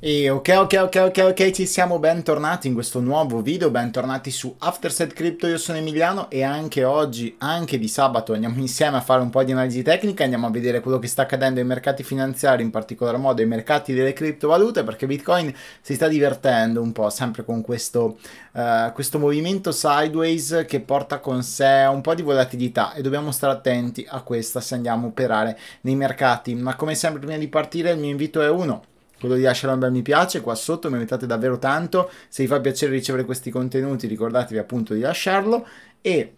E ok ok ok ok ok ci siamo bentornati in questo nuovo video, bentornati su Afterset Crypto, io sono Emiliano e anche oggi, anche di sabato andiamo insieme a fare un po' di analisi tecnica, andiamo a vedere quello che sta accadendo ai mercati finanziari, in particolar modo ai mercati delle criptovalute perché Bitcoin si sta divertendo un po' sempre con questo, uh, questo movimento sideways che porta con sé un po' di volatilità e dobbiamo stare attenti a questa se andiamo a operare nei mercati, ma come sempre prima di partire il mio invito è uno quello di lasciare un bel mi piace qua sotto, mi aiutate davvero tanto, se vi fa piacere ricevere questi contenuti ricordatevi appunto di lasciarlo e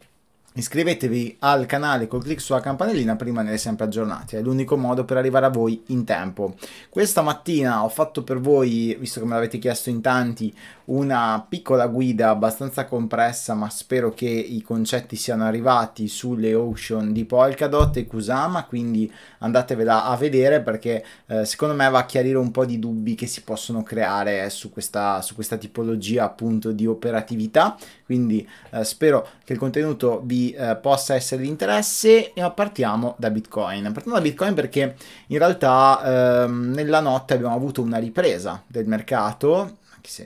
Iscrivetevi al canale col clic sulla campanellina per rimanere sempre aggiornati, è l'unico modo per arrivare a voi in tempo. Questa mattina ho fatto per voi, visto che me l'avete chiesto in tanti, una piccola guida abbastanza compressa ma spero che i concetti siano arrivati sulle ocean di Polkadot e Kusama, quindi andatevela a vedere perché eh, secondo me va a chiarire un po' di dubbi che si possono creare su questa, su questa tipologia appunto di operatività, quindi eh, spero che il contenuto vi eh, possa essere di interesse e partiamo da Bitcoin. Partiamo da Bitcoin perché in realtà ehm, nella notte abbiamo avuto una ripresa del mercato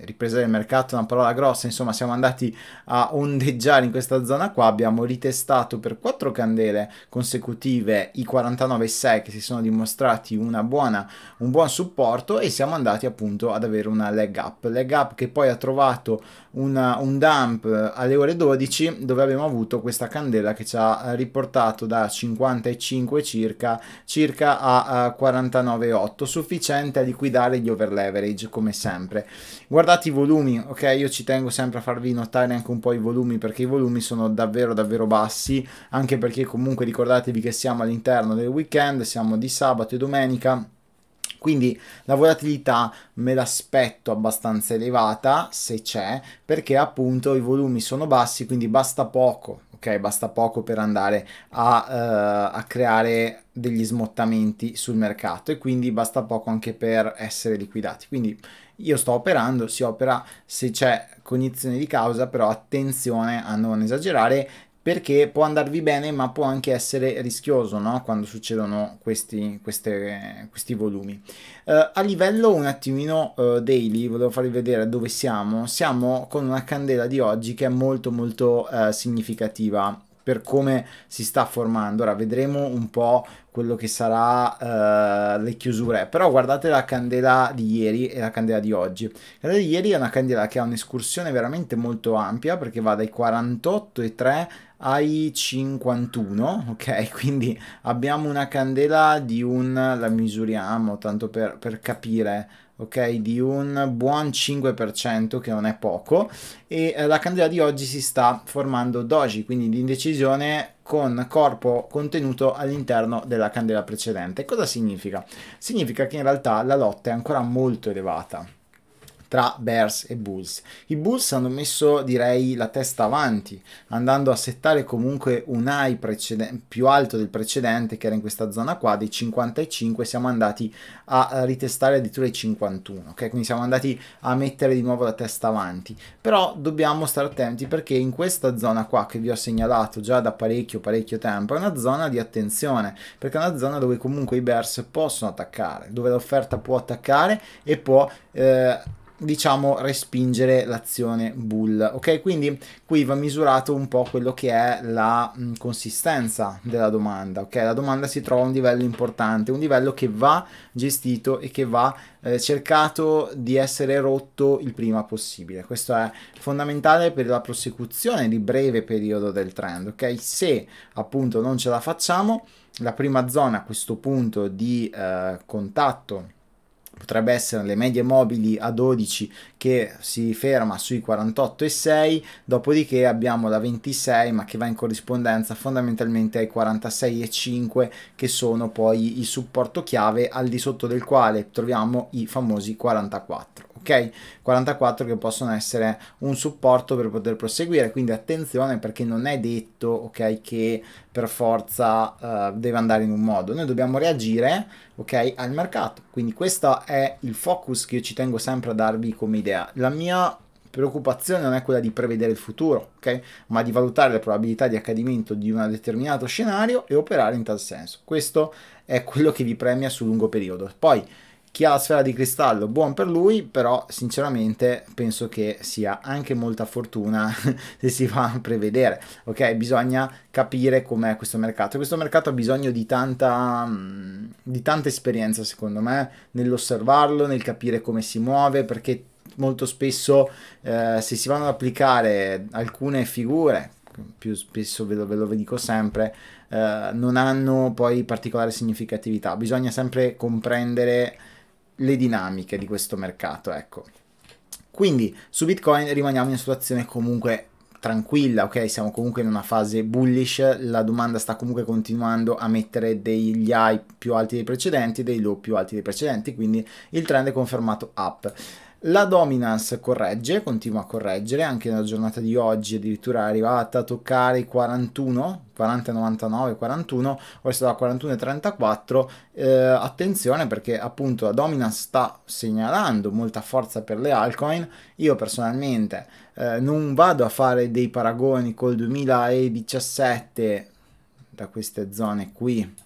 ripresa del mercato è una parola grossa, insomma siamo andati a ondeggiare in questa zona qua, abbiamo ritestato per quattro candele consecutive i 49,6 che si sono dimostrati buona, un buon supporto e siamo andati appunto ad avere una leg up, leg up che poi ha trovato una, un dump alle ore 12 dove abbiamo avuto questa candela che ci ha eh, riportato da 55 circa, circa a 49,8 sufficiente a liquidare gli over leverage come sempre guardate i volumi ok io ci tengo sempre a farvi notare anche un po' i volumi perché i volumi sono davvero davvero bassi anche perché comunque ricordatevi che siamo all'interno del weekend siamo di sabato e domenica quindi la volatilità me l'aspetto abbastanza elevata, se c'è, perché appunto i volumi sono bassi, quindi basta poco, ok? Basta poco per andare a, uh, a creare degli smottamenti sul mercato e quindi basta poco anche per essere liquidati. Quindi io sto operando, si opera se c'è cognizione di causa, però attenzione a non esagerare perché può andarvi bene ma può anche essere rischioso no? quando succedono questi, queste, questi volumi. Uh, a livello un attimino uh, daily, volevo farvi vedere dove siamo, siamo con una candela di oggi che è molto molto uh, significativa per come si sta formando. Ora vedremo un po' quello che sarà uh, le chiusure. Però guardate la candela di ieri e la candela di oggi. La candela di ieri è una candela che ha un'escursione veramente molto ampia perché va dai 48,3 ai 51, ok? Quindi abbiamo una candela di un... la misuriamo tanto per, per capire ok, di un buon 5% che non è poco e eh, la candela di oggi si sta formando doji, quindi di indecisione con corpo contenuto all'interno della candela precedente. Cosa significa? Significa che in realtà la lotta è ancora molto elevata tra Bears e Bulls. I Bulls hanno messo, direi, la testa avanti, andando a settare comunque un high più alto del precedente, che era in questa zona qua, dei 55, siamo andati a ritestare addirittura i 51, ok? Quindi siamo andati a mettere di nuovo la testa avanti. Però dobbiamo stare attenti perché in questa zona qua, che vi ho segnalato già da parecchio, parecchio tempo, è una zona di attenzione, perché è una zona dove comunque i Bears possono attaccare, dove l'offerta può attaccare e può... Eh, diciamo respingere l'azione bull ok quindi qui va misurato un po' quello che è la mh, mm, consistenza della domanda ok la domanda si trova a un livello importante un livello che va gestito e che va eh, cercato di essere rotto il prima possibile questo è fondamentale per la prosecuzione di breve periodo del trend ok se appunto non ce la facciamo la prima zona a questo punto di eh, contatto potrebbe essere le medie mobili a 12 che si ferma sui 48,6 dopodiché abbiamo la 26 ma che va in corrispondenza fondamentalmente ai 46,5 che sono poi il supporto chiave al di sotto del quale troviamo i famosi 44 ok? 44 che possono essere un supporto per poter proseguire, quindi attenzione perché non è detto, ok, che per forza uh, deve andare in un modo, noi dobbiamo reagire, ok, al mercato. Quindi questo è il focus che io ci tengo sempre a darvi come idea. La mia preoccupazione non è quella di prevedere il futuro, ok? Ma di valutare le probabilità di accadimento di un determinato scenario e operare in tal senso. Questo è quello che vi premia sul lungo periodo. Poi chi ha la sfera di cristallo, buon per lui, però sinceramente penso che sia anche molta fortuna se si va a prevedere. Ok, bisogna capire com'è questo mercato. Questo mercato ha bisogno di tanta, mm, di tanta esperienza, secondo me, nell'osservarlo, nel capire come si muove, perché molto spesso eh, se si vanno ad applicare alcune figure più spesso ve lo, ve lo dico sempre, eh, non hanno poi particolare significatività. Bisogna sempre comprendere le dinamiche di questo mercato, ecco. Quindi su Bitcoin rimaniamo in una situazione comunque tranquilla, ok? Siamo comunque in una fase bullish, la domanda sta comunque continuando a mettere degli high più alti dei precedenti, dei low più alti dei precedenti, quindi il trend è confermato up. La dominance corregge, continua a correggere, anche nella giornata di oggi addirittura è arrivata a toccare i 41, 40, 99, 41, ora sta a 41 e 34, eh, attenzione perché appunto la dominance sta segnalando molta forza per le altcoin, io personalmente eh, non vado a fare dei paragoni col 2017 da queste zone qui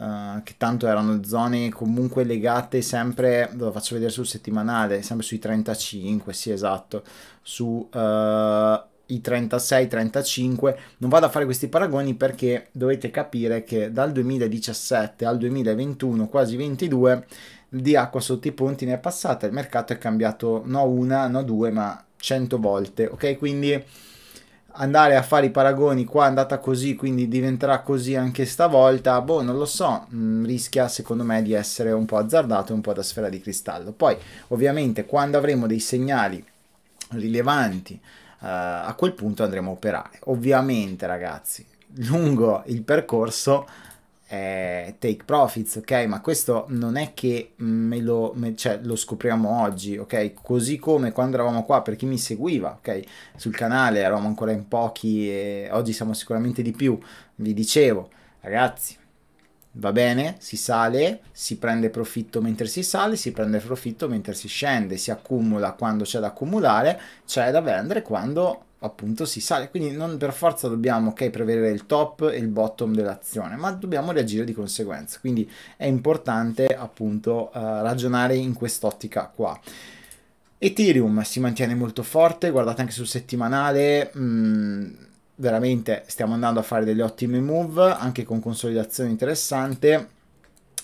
Uh, che tanto erano zone comunque legate sempre, lo faccio vedere sul settimanale, sempre sui 35, sì esatto, su uh, i 36-35. Non vado a fare questi paragoni perché dovete capire che dal 2017 al 2021, quasi 22, di acqua sotto i ponti ne è passata, il mercato è cambiato no una, no due, ma 100 volte, ok? Quindi andare a fare i paragoni qua è andata così quindi diventerà così anche stavolta boh non lo so mm, rischia secondo me di essere un po' azzardato un po' da sfera di cristallo poi ovviamente quando avremo dei segnali rilevanti Uh, a quel punto andremo a operare. Ovviamente, ragazzi, lungo il percorso eh, take profits, ok? Ma questo non è che me lo, me, cioè, lo scopriamo oggi, ok? Così come quando eravamo qua, per chi mi seguiva, ok? Sul canale eravamo ancora in pochi e oggi siamo sicuramente di più. Vi dicevo, ragazzi, va bene, si sale, si prende profitto mentre si sale, si prende profitto mentre si scende, si accumula quando c'è da accumulare, c'è da vendere quando appunto si sale. Quindi non per forza dobbiamo okay, prevedere il top e il bottom dell'azione, ma dobbiamo reagire di conseguenza. Quindi è importante appunto eh, ragionare in quest'ottica qua. Ethereum si mantiene molto forte, guardate anche sul settimanale, mh, mm, veramente stiamo andando a fare degli ottimi move, anche con consolidazione interessante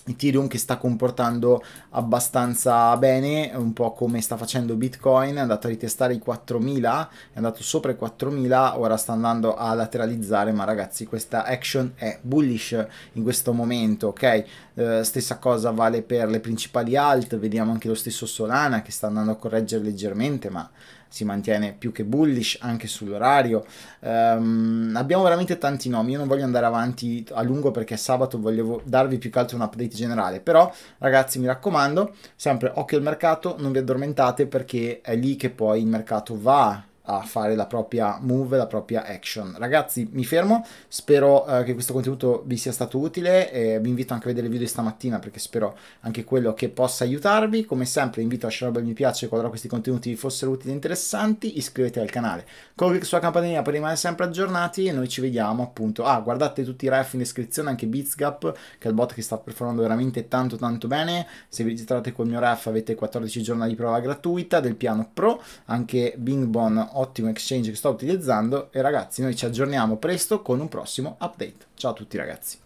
Ethereum che sta comportando abbastanza bene, un po' come sta facendo Bitcoin, è andato a ritestare i 4000, è andato sopra i 4000, ora sta andando a lateralizzare, ma ragazzi questa action è bullish in questo momento, ok? Eh, stessa cosa vale per le principali alt, vediamo anche lo stesso Solana che sta andando a correggere leggermente, ma si mantiene più che bullish anche sull'orario. Um, abbiamo veramente tanti nomi, io non voglio andare avanti a lungo perché sabato volevo darvi più che altro un update generale, però ragazzi mi raccomando, sempre occhio al mercato, non vi addormentate perché è lì che poi il mercato va a fare la propria move, la propria action. Ragazzi, mi fermo, spero eh, che questo contenuto vi sia stato utile e vi invito anche a vedere il video di stamattina perché spero anche quello che possa aiutarvi. Come sempre invito a lasciare un bel mi piace qualora questi contenuti vi fossero utili e interessanti, iscrivetevi al canale, con clic sulla campanella per rimanere sempre aggiornati e noi ci vediamo appunto. Ah, guardate tutti i ref in descrizione, anche Bitsgap, che è il bot che sta performando veramente tanto tanto bene. Se vi registrate col mio ref avete 14 giorni di prova gratuita del piano Pro, anche Bing Bon ottimo exchange che sto utilizzando e ragazzi noi ci aggiorniamo presto con un prossimo update. Ciao a tutti ragazzi.